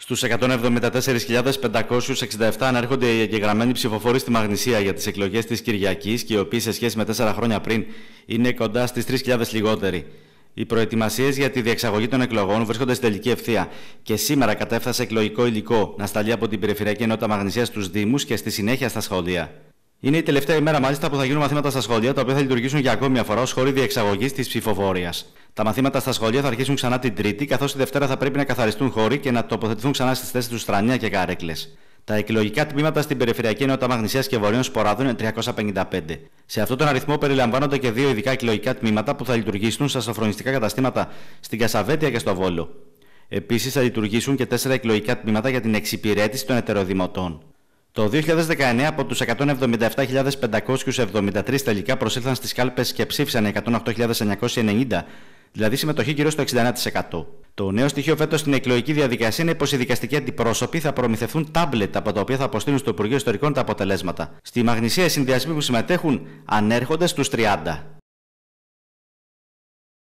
Στου 174.567 ανέρχονται οι εγγεγραμμένοι ψηφοφόροι στη Μαγνησία για τις εκλογές της Κυριακής, και οι οποίοι σε σχέση με τέσσερα χρόνια πριν είναι κοντά στις 3.000 λιγότεροι. Οι προετοιμασίες για τη διεξαγωγή των εκλογών βρίσκονται στην τελική ευθεία και σήμερα κατέφθασε εκλογικό υλικό να σταλεί από την Περιφερειακή Ενότητα Μαγνησίας στους Δήμους και στη συνέχεια στα σχολεία. Είναι η τελευταία ημέρα μάλιστα που θα γίνουν μαθήματα στα σχολεία, τα οποία θα λειτουργήσουν για ακόμη μια φορά ως χώροι διεξαγωγής της ψηφοφόρια. Τα μαθήματα στα σχολεία θα αρχίσουν ξανά την Τρίτη, καθώς τη Δευτέρα θα πρέπει να καθαριστούν χώροι και να τοποθετηθούν ξανά στις θέσεις του Στρανιά και Καρέκλε. Τα εκλογικά τμήματα στην Περιφερειακή Ενότητα Μαγνησίας και Βορείων Σποράδων είναι 355. Σε αυτόν τον αριθμό περιλαμβάνονται και δύο ειδικά εκλογικά τμήματα που θα λειτουργήσουν στα σοφρονιστικά καταστήματα στην Κασαβέτια και στο Βόλο. Επίσης θα λειτουργήσουν και τέσσερα εκλογικά τμήματα για την εξυπηρέτηση των ετεροδημοτών. Το 2019 από τους 177.573 τελικά προσήλθαν στις κάλπες και ψήφισαν 108.990 δηλαδή συμμετοχή γύρω στο 69%. Το νέο στοιχείο φέτος στην εκλογική διαδικασία είναι πως οι δικαστικοί αντιπρόσωποι θα προμηθευτούν τάμπλετ από τα οποία θα αποστείλουν στο Υπουργείο Ιστορικών τα αποτελέσματα. Στη Μαγνησία οι συνδυασμοί που συμμετέχουν ανέρχονται στους 30.